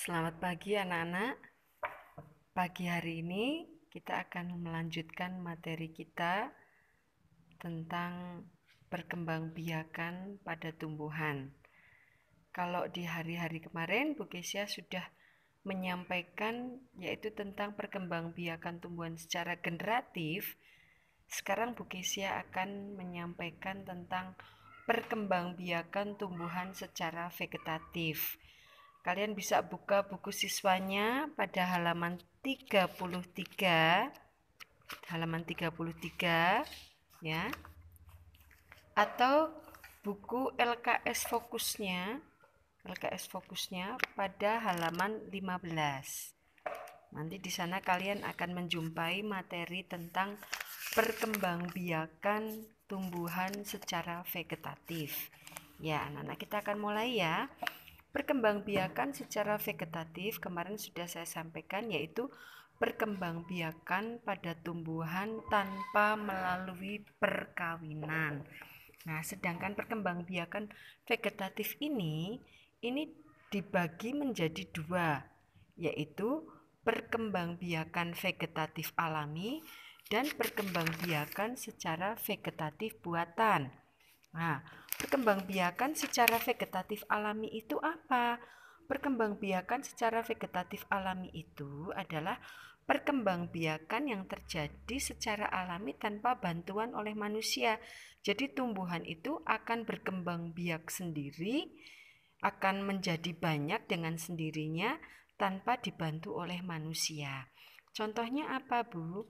Selamat pagi anak-anak. Pagi hari ini kita akan melanjutkan materi kita tentang perkembangbiakan pada tumbuhan. Kalau di hari-hari kemarin Bu Kesia sudah menyampaikan yaitu tentang perkembangbiakan tumbuhan secara generatif. Sekarang Bu Kesia akan menyampaikan tentang perkembangbiakan tumbuhan secara vegetatif Kalian bisa buka buku siswanya pada halaman 33. Halaman 33 ya. Atau buku LKS fokusnya LKS fokusnya pada halaman 15. Nanti di sana kalian akan menjumpai materi tentang perkembangbiakan tumbuhan secara vegetatif. Ya, anak-anak kita akan mulai ya. Perkembangbiakan secara vegetatif kemarin sudah saya sampaikan yaitu perkembangbiakan pada tumbuhan tanpa melalui perkawinan. Nah, sedangkan perkembangbiakan vegetatif ini ini dibagi menjadi dua, yaitu perkembangbiakan vegetatif alami dan perkembangbiakan secara vegetatif buatan. Nah, perkembangbiakan secara vegetatif alami itu apa? Perkembangbiakan secara vegetatif alami itu adalah perkembangbiakan yang terjadi secara alami tanpa bantuan oleh manusia. Jadi tumbuhan itu akan berkembang biak sendiri, akan menjadi banyak dengan sendirinya tanpa dibantu oleh manusia. Contohnya apa, Bu?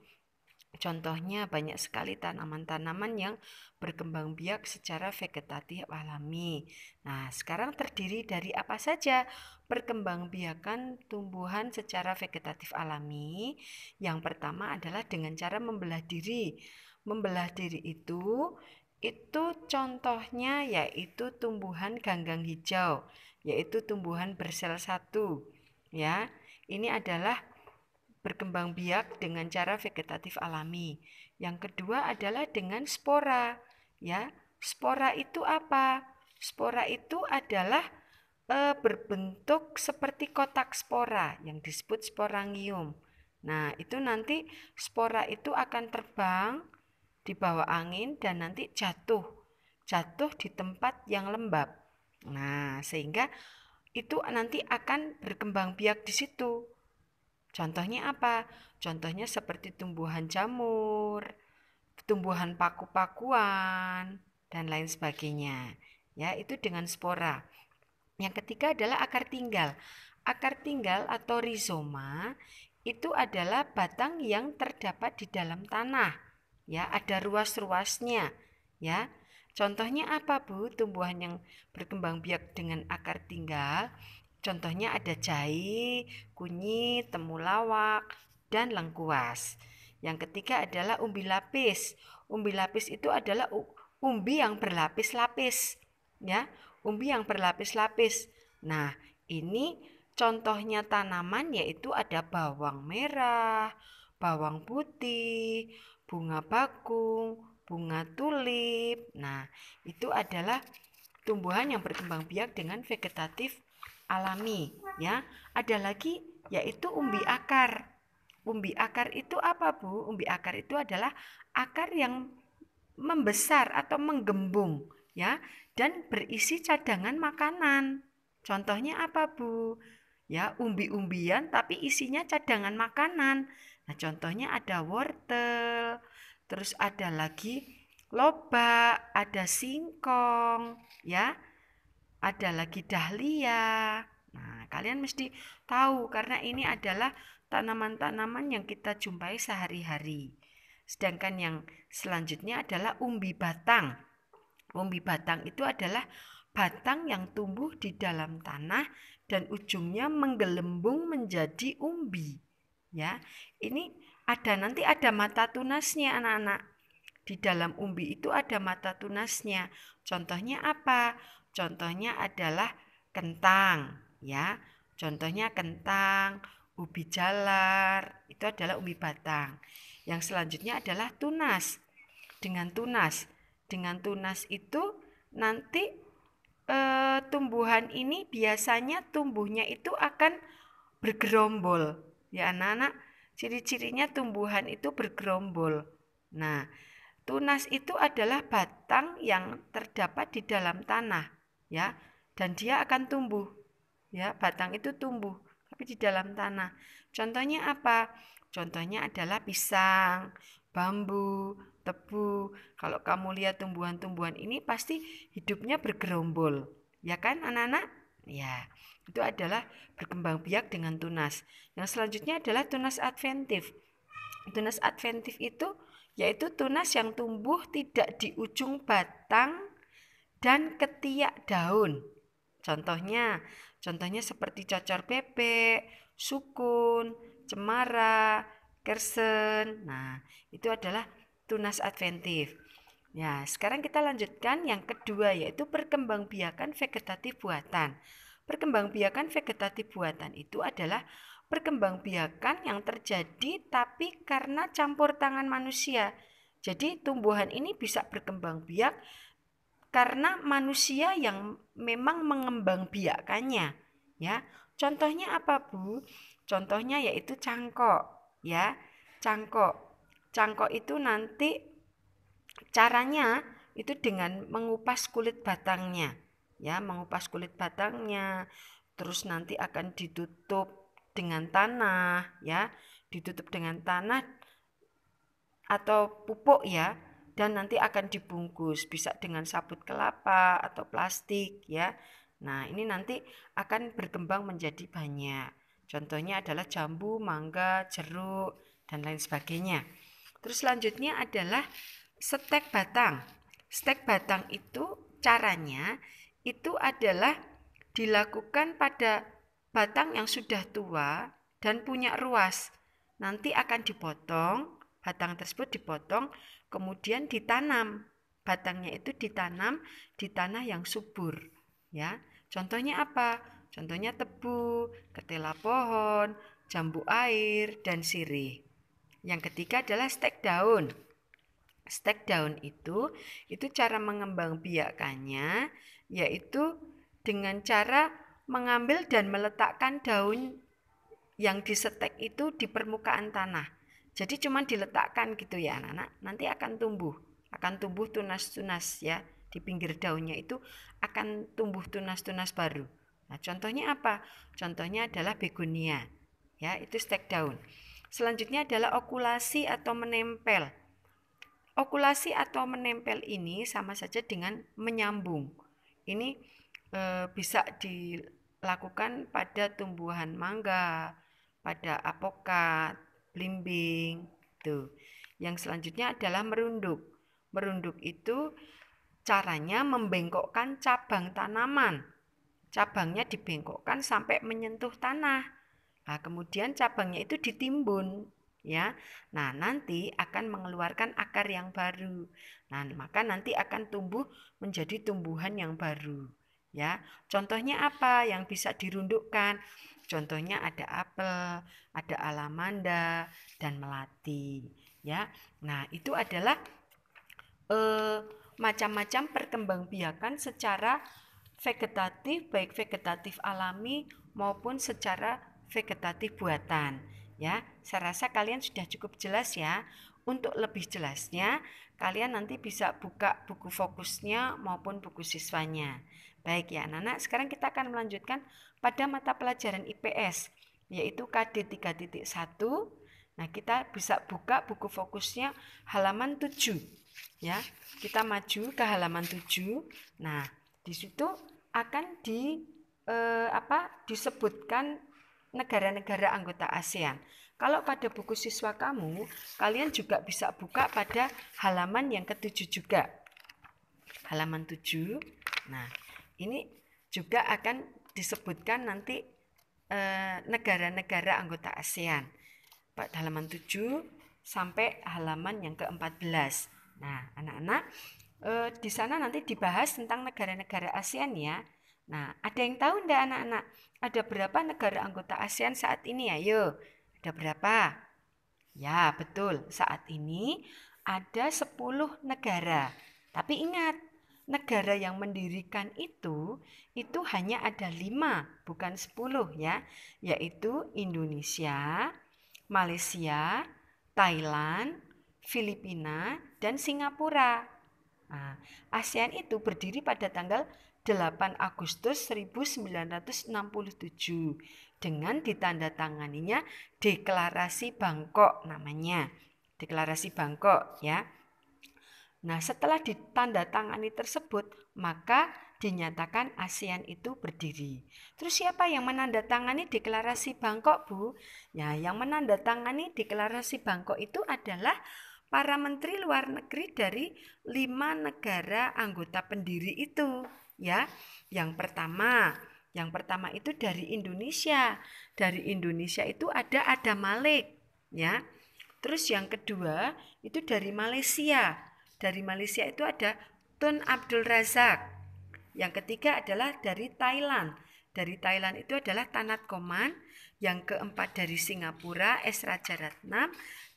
Contohnya banyak sekali tanaman-tanaman yang berkembang biak secara vegetatif alami. Nah, sekarang terdiri dari apa saja? biakan tumbuhan secara vegetatif alami. Yang pertama adalah dengan cara membelah diri. Membelah diri itu itu contohnya yaitu tumbuhan ganggang hijau, yaitu tumbuhan bersel satu. Ya, ini adalah berkembang biak dengan cara vegetatif alami. Yang kedua adalah dengan spora, ya. Spora itu apa? Spora itu adalah e, berbentuk seperti kotak spora yang disebut sporangium. Nah, itu nanti spora itu akan terbang di bawah angin dan nanti jatuh. Jatuh di tempat yang lembab. Nah, sehingga itu nanti akan berkembang biak di situ Contohnya apa? Contohnya seperti tumbuhan jamur, tumbuhan paku-pakuan, dan lain sebagainya. Ya, itu dengan spora. Yang ketiga adalah akar tinggal. Akar tinggal atau rizoma itu adalah batang yang terdapat di dalam tanah. Ya, ada ruas-ruasnya, ya. Contohnya apa, Bu? Tumbuhan yang berkembang biak dengan akar tinggal Contohnya ada jahe, kunyit, temulawak, dan lengkuas. Yang ketiga adalah umbi lapis. Umbi lapis itu adalah umbi yang berlapis-lapis, ya. Umbi yang berlapis-lapis. Nah, ini contohnya tanaman yaitu ada bawang merah, bawang putih, bunga bakung, bunga tulip. Nah, itu adalah tumbuhan yang berkembang biak dengan vegetatif alami ya. Ada lagi yaitu umbi akar. Umbi akar itu apa, Bu? Umbi akar itu adalah akar yang membesar atau menggembung ya dan berisi cadangan makanan. Contohnya apa, Bu? Ya, umbi-umbian tapi isinya cadangan makanan. Nah, contohnya ada wortel, terus ada lagi lobak, ada singkong, ya ada lagi dahlia. Nah, kalian mesti tahu karena ini adalah tanaman-tanaman yang kita jumpai sehari-hari. Sedangkan yang selanjutnya adalah umbi batang. Umbi batang itu adalah batang yang tumbuh di dalam tanah dan ujungnya menggelembung menjadi umbi. Ya, ini ada nanti ada mata tunasnya anak-anak. Di dalam umbi itu ada mata tunasnya. Contohnya apa? Contohnya adalah kentang, ya. Contohnya kentang, ubi jalar, itu adalah ubi batang. Yang selanjutnya adalah tunas. Dengan tunas, dengan tunas itu nanti e, tumbuhan ini biasanya tumbuhnya itu akan bergerombol, ya anak-anak. Ciri-cirinya tumbuhan itu bergerombol. Nah, tunas itu adalah batang yang terdapat di dalam tanah ya dan dia akan tumbuh ya batang itu tumbuh tapi di dalam tanah contohnya apa contohnya adalah pisang bambu tebu kalau kamu lihat tumbuhan-tumbuhan ini pasti hidupnya bergerombol ya kan anak-anak ya itu adalah berkembang biak dengan tunas yang selanjutnya adalah tunas adventif tunas adventif itu yaitu tunas yang tumbuh tidak di ujung batang dan ketiak daun. Contohnya, contohnya seperti cocor bebek, sukun, cemara, kersen. Nah, itu adalah tunas adventif. Ya, sekarang kita lanjutkan yang kedua yaitu perkembangbiakan vegetatif buatan. Perkembangbiakan vegetatif buatan itu adalah perkembangbiakan yang terjadi tapi karena campur tangan manusia. Jadi tumbuhan ini bisa berkembang biak karena manusia yang memang mengembangbiakannya ya contohnya apa Bu contohnya yaitu cangkok ya cangkok cangkok itu nanti caranya itu dengan mengupas kulit batangnya ya mengupas kulit batangnya terus nanti akan ditutup dengan tanah ya ditutup dengan tanah atau pupuk ya dan nanti akan dibungkus bisa dengan sabut kelapa atau plastik ya. Nah, ini nanti akan berkembang menjadi banyak. Contohnya adalah jambu, mangga, jeruk dan lain sebagainya. Terus selanjutnya adalah stek batang. Stek batang itu caranya itu adalah dilakukan pada batang yang sudah tua dan punya ruas. Nanti akan dipotong, batang tersebut dipotong kemudian ditanam. Batangnya itu ditanam di tanah yang subur, ya. Contohnya apa? Contohnya tebu, ketela pohon, jambu air, dan sirih. Yang ketiga adalah stek daun. Stek daun itu itu cara mengembang biakannya yaitu dengan cara mengambil dan meletakkan daun yang disetek itu di permukaan tanah. Jadi cuma diletakkan gitu ya anak-anak. Nanti akan tumbuh, akan tumbuh tunas-tunas ya di pinggir daunnya itu akan tumbuh tunas-tunas baru. Nah, contohnya apa? Contohnya adalah begonia. Ya, itu stek daun. Selanjutnya adalah okulasi atau menempel. Okulasi atau menempel ini sama saja dengan menyambung. Ini e, bisa dilakukan pada tumbuhan mangga, pada apokat, blimbing. itu. Yang selanjutnya adalah merunduk. Merunduk itu caranya membengkokkan cabang tanaman. Cabangnya dibengkokkan sampai menyentuh tanah. Nah, kemudian cabangnya itu ditimbun, ya. Nah, nanti akan mengeluarkan akar yang baru. Nah, maka nanti akan tumbuh menjadi tumbuhan yang baru, ya. Contohnya apa yang bisa dirundukkan? Contohnya ada apel, ada alamanda dan melati, ya. Nah, itu adalah macam macam eh, perkembangbiakan secara vegetatif baik vegetatif alami maupun secara vegetatif buatan ya saya rasa kalian sudah cukup jelas ya untuk lebih jelasnya kalian nanti bisa buka buku fokusnya maupun buku siswanya Baik ya anak-anak, sekarang kita akan melanjutkan pada mata pelajaran IPS, yaitu KD 3.1. Nah, kita bisa buka buku fokusnya halaman 7. Ya, kita maju ke halaman 7. Nah, di situ akan di eh, apa? disebutkan negara-negara anggota ASEAN. Kalau pada buku siswa kamu, kalian juga bisa buka pada halaman yang ketujuh juga. Halaman 7. Nah, ini juga akan disebutkan nanti eh, negara-negara anggota ASEAN. Pak halaman 7 sampai halaman yang ke-14. Nah, anak-anak, eh, di sana nanti dibahas tentang negara-negara ASEAN ya. Nah, ada yang tahu ndak anak-anak? Ada berapa negara anggota ASEAN saat ini? ya? Ayo, ada berapa? Ya, betul. Saat ini ada 10 negara. Tapi ingat, negara yang mendirikan itu itu hanya ada lima bukan sepuluh ya yaitu Indonesia, Malaysia, Thailand, Filipina, dan Singapura. Nah, ASEAN itu berdiri pada tanggal 8 Agustus 1967 dengan ditandatanganinya Deklarasi Bangkok namanya. Deklarasi Bangkok ya. Nah, setelah ditandatangani tersebut, maka dinyatakan ASEAN itu berdiri. Terus siapa yang menandatangani deklarasi Bangkok, Bu? Ya, yang menandatangani deklarasi Bangkok itu adalah para menteri luar negeri dari lima negara anggota pendiri itu, ya. Yang pertama, yang pertama itu dari Indonesia. Dari Indonesia itu ada Adamalek Malik, ya. Terus yang kedua itu dari Malaysia, dari Malaysia itu ada Tun Abdul Razak. Yang ketiga adalah dari Thailand. Dari Thailand itu adalah Tanat Koman, yang keempat dari Singapura Esra Jaratnam.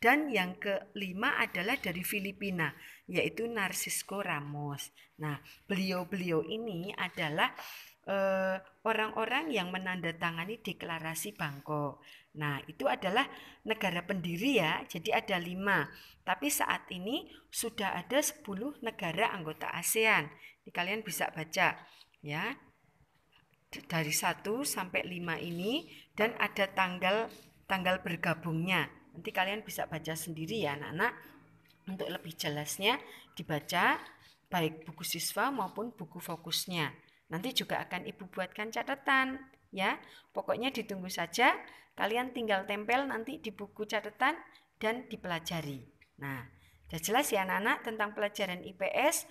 dan yang kelima adalah dari Filipina yaitu Narcisco Ramos. Nah, beliau-beliau ini adalah Eh, orang-orang yang menandatangani deklarasi Bangkok. Nah, itu adalah negara pendiri ya, jadi ada lima. Tapi saat ini sudah ada 10 negara anggota ASEAN. Ini kalian bisa baca ya. Dari 1 sampai 5 ini dan ada tanggal tanggal bergabungnya. Nanti kalian bisa baca sendiri ya anak-anak. Untuk lebih jelasnya dibaca baik buku siswa maupun buku fokusnya. Nanti juga akan Ibu buatkan catatan ya. Pokoknya ditunggu saja. Kalian tinggal tempel nanti di buku catatan dan dipelajari. Nah, sudah jelas ya anak-anak tentang pelajaran IPS.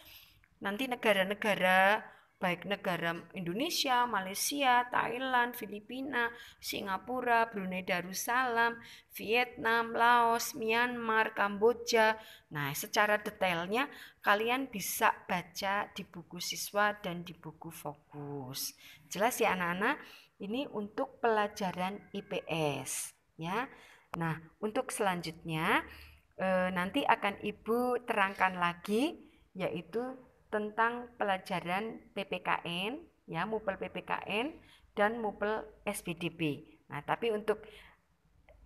Nanti negara-negara baik negara Indonesia, Malaysia, Thailand, Filipina, Singapura, Brunei Darussalam, Vietnam, Laos, Myanmar, Kamboja. Nah, secara detailnya kalian bisa baca di buku siswa dan di buku fokus. Jelas ya anak-anak? Ini untuk pelajaran IPS ya. Nah, untuk selanjutnya e, nanti akan Ibu terangkan lagi yaitu tentang pelajaran PPKN ya mupel PPKN dan mupel SBDB. Nah, tapi untuk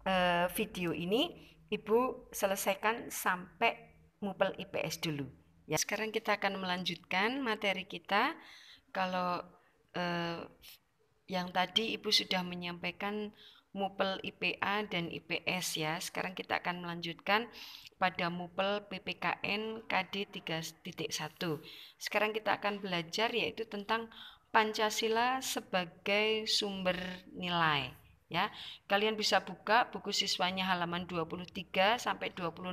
eh, video ini Ibu selesaikan sampai mupel IPS dulu. Ya, sekarang kita akan melanjutkan materi kita. Kalau eh, yang tadi Ibu sudah menyampaikan MUPEL IPA dan IPS ya. Sekarang kita akan melanjutkan pada MUPEL PPKN KD 3.1. Sekarang kita akan belajar yaitu tentang Pancasila sebagai sumber nilai ya. Kalian bisa buka buku siswanya halaman 23 sampai 26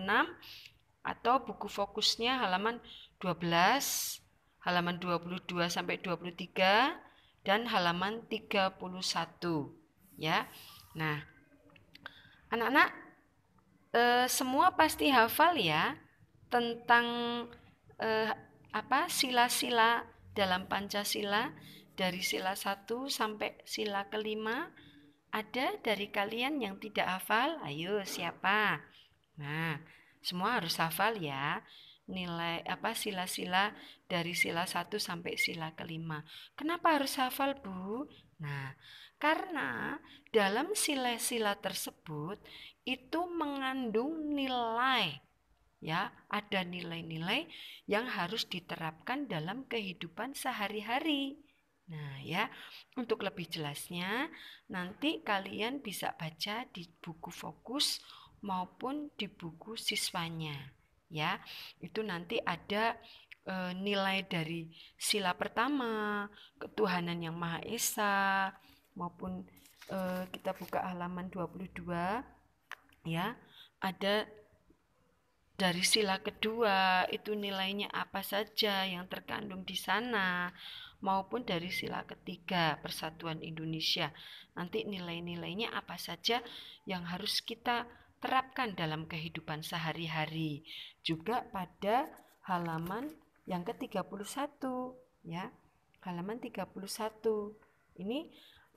atau buku fokusnya halaman 12, halaman 22 sampai 23 dan halaman 31 ya. Nah, anak-anak e, semua pasti hafal ya tentang e, apa sila-sila dalam Pancasila dari sila satu sampai sila kelima ada dari kalian yang tidak hafal? Ayo siapa? Nah, semua harus hafal ya nilai apa sila-sila dari sila satu sampai sila kelima. Kenapa harus hafal, Bu? Nah, karena dalam sila-sila tersebut itu mengandung nilai ya, ada nilai-nilai yang harus diterapkan dalam kehidupan sehari-hari. Nah, ya, untuk lebih jelasnya nanti kalian bisa baca di buku fokus maupun di buku siswanya ya itu nanti ada e, nilai dari sila pertama ketuhanan yang maha esa maupun e, kita buka halaman 22 ya ada dari sila kedua itu nilainya apa saja yang terkandung di sana maupun dari sila ketiga Persatuan Indonesia. Nanti nilai-nilainya apa saja yang harus kita terapkan dalam kehidupan sehari-hari. Juga pada halaman yang ke-31 ya. Halaman 31. Ini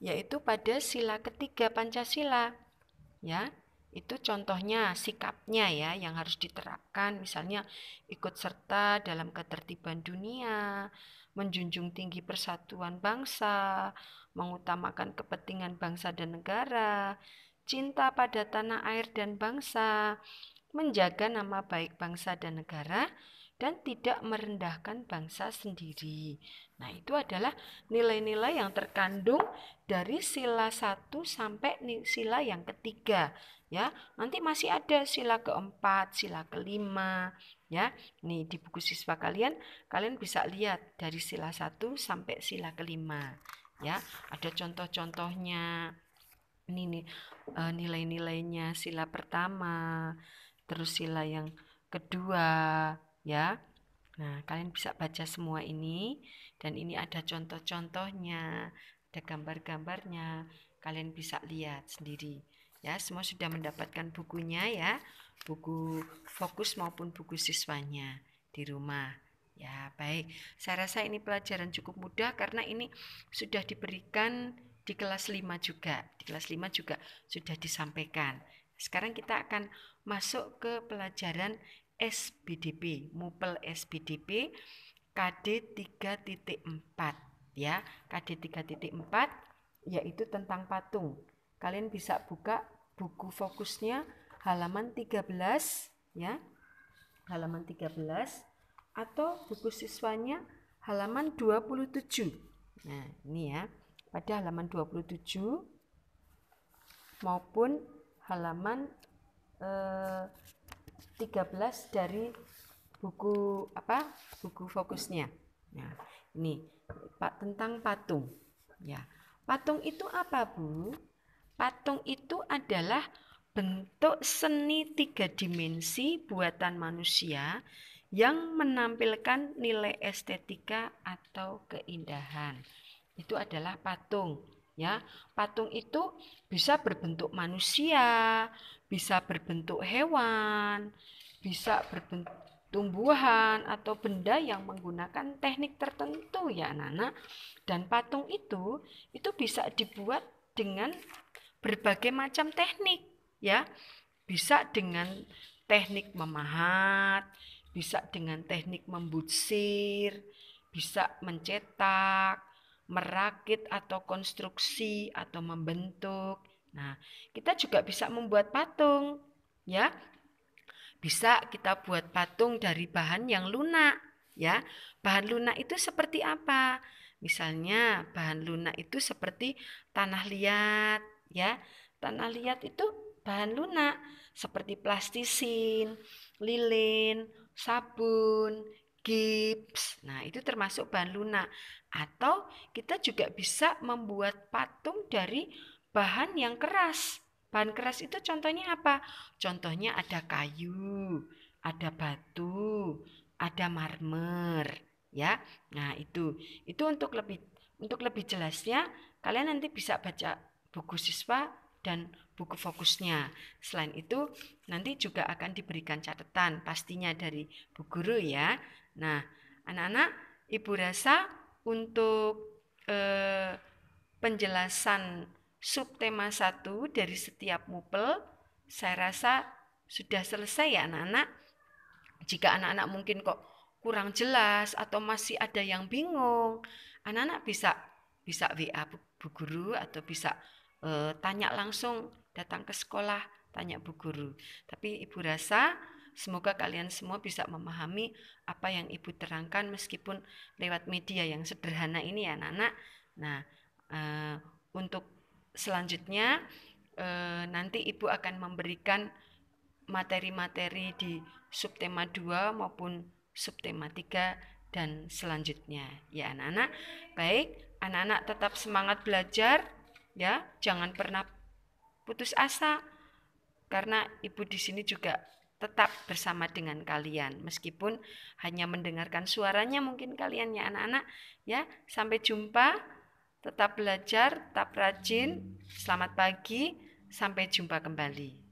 yaitu pada sila ketiga Pancasila. Ya, itu contohnya sikapnya ya yang harus diterapkan misalnya ikut serta dalam ketertiban dunia, menjunjung tinggi persatuan bangsa, mengutamakan kepentingan bangsa dan negara, cinta pada tanah air dan bangsa, menjaga nama baik bangsa dan negara dan tidak merendahkan bangsa sendiri. Nah, itu adalah nilai-nilai yang terkandung dari sila 1 sampai sila yang ketiga, ya. Nanti masih ada sila keempat, sila kelima, ya. Nih di buku siswa kalian, kalian bisa lihat dari sila 1 sampai sila kelima, ya. Ada contoh-contohnya. Ini nih uh, nilai-nilainya sila pertama, terus sila yang kedua, ya. Nah, kalian bisa baca semua ini dan ini ada contoh-contohnya ada gambar-gambarnya kalian bisa lihat sendiri ya semua sudah mendapatkan bukunya ya buku fokus maupun buku siswanya di rumah ya baik saya rasa ini pelajaran cukup mudah karena ini sudah diberikan di kelas 5 juga di kelas 5 juga sudah disampaikan sekarang kita akan masuk ke pelajaran SBDP, Mupel SBDP KD 3.4 ya. KD 3.4 yaitu tentang patung. Kalian bisa buka buku fokusnya halaman 13 ya. Halaman 13 atau buku siswanya halaman 27. Nah, ini ya. Pada halaman 27 maupun halaman eh, 13 dari buku apa buku fokusnya nah ini pak tentang patung ya patung itu apa bu patung itu adalah bentuk seni tiga dimensi buatan manusia yang menampilkan nilai estetika atau keindahan itu adalah patung ya patung itu bisa berbentuk manusia bisa berbentuk hewan bisa berbentuk tumbuhan atau benda yang menggunakan teknik tertentu ya anak-anak. Dan patung itu itu bisa dibuat dengan berbagai macam teknik ya. Bisa dengan teknik memahat, bisa dengan teknik membutsir, bisa mencetak, merakit atau konstruksi atau membentuk. Nah, kita juga bisa membuat patung ya bisa kita buat patung dari bahan yang lunak, ya. Bahan lunak itu seperti apa? Misalnya bahan lunak itu seperti tanah liat, ya. Tanah liat itu bahan lunak seperti plastisin, lilin, sabun, gips. Nah, itu termasuk bahan lunak. Atau kita juga bisa membuat patung dari bahan yang keras Bahan keras itu contohnya apa? Contohnya ada kayu, ada batu, ada marmer, ya. Nah, itu. Itu untuk lebih untuk lebih jelasnya kalian nanti bisa baca buku siswa dan buku fokusnya. Selain itu, nanti juga akan diberikan catatan pastinya dari Bu Guru ya. Nah, anak-anak, Ibu rasa untuk eh, penjelasan subtema 1 dari setiap mupel. Saya rasa sudah selesai ya anak-anak. Jika anak-anak mungkin kok kurang jelas atau masih ada yang bingung, anak-anak bisa bisa WA Bu, Bu Guru atau bisa e, tanya langsung datang ke sekolah tanya Bu Guru. Tapi Ibu rasa semoga kalian semua bisa memahami apa yang Ibu terangkan meskipun lewat media yang sederhana ini ya anak-anak. Nah, e, untuk selanjutnya eh, nanti Ibu akan memberikan materi-materi di subtema 2 maupun subtema 3 dan selanjutnya ya anak-anak. Baik, anak-anak tetap semangat belajar ya, jangan pernah putus asa karena Ibu di sini juga tetap bersama dengan kalian meskipun hanya mendengarkan suaranya mungkin kalian ya anak-anak ya sampai jumpa tetap belajar, tetap rajin. Selamat pagi, sampai jumpa kembali.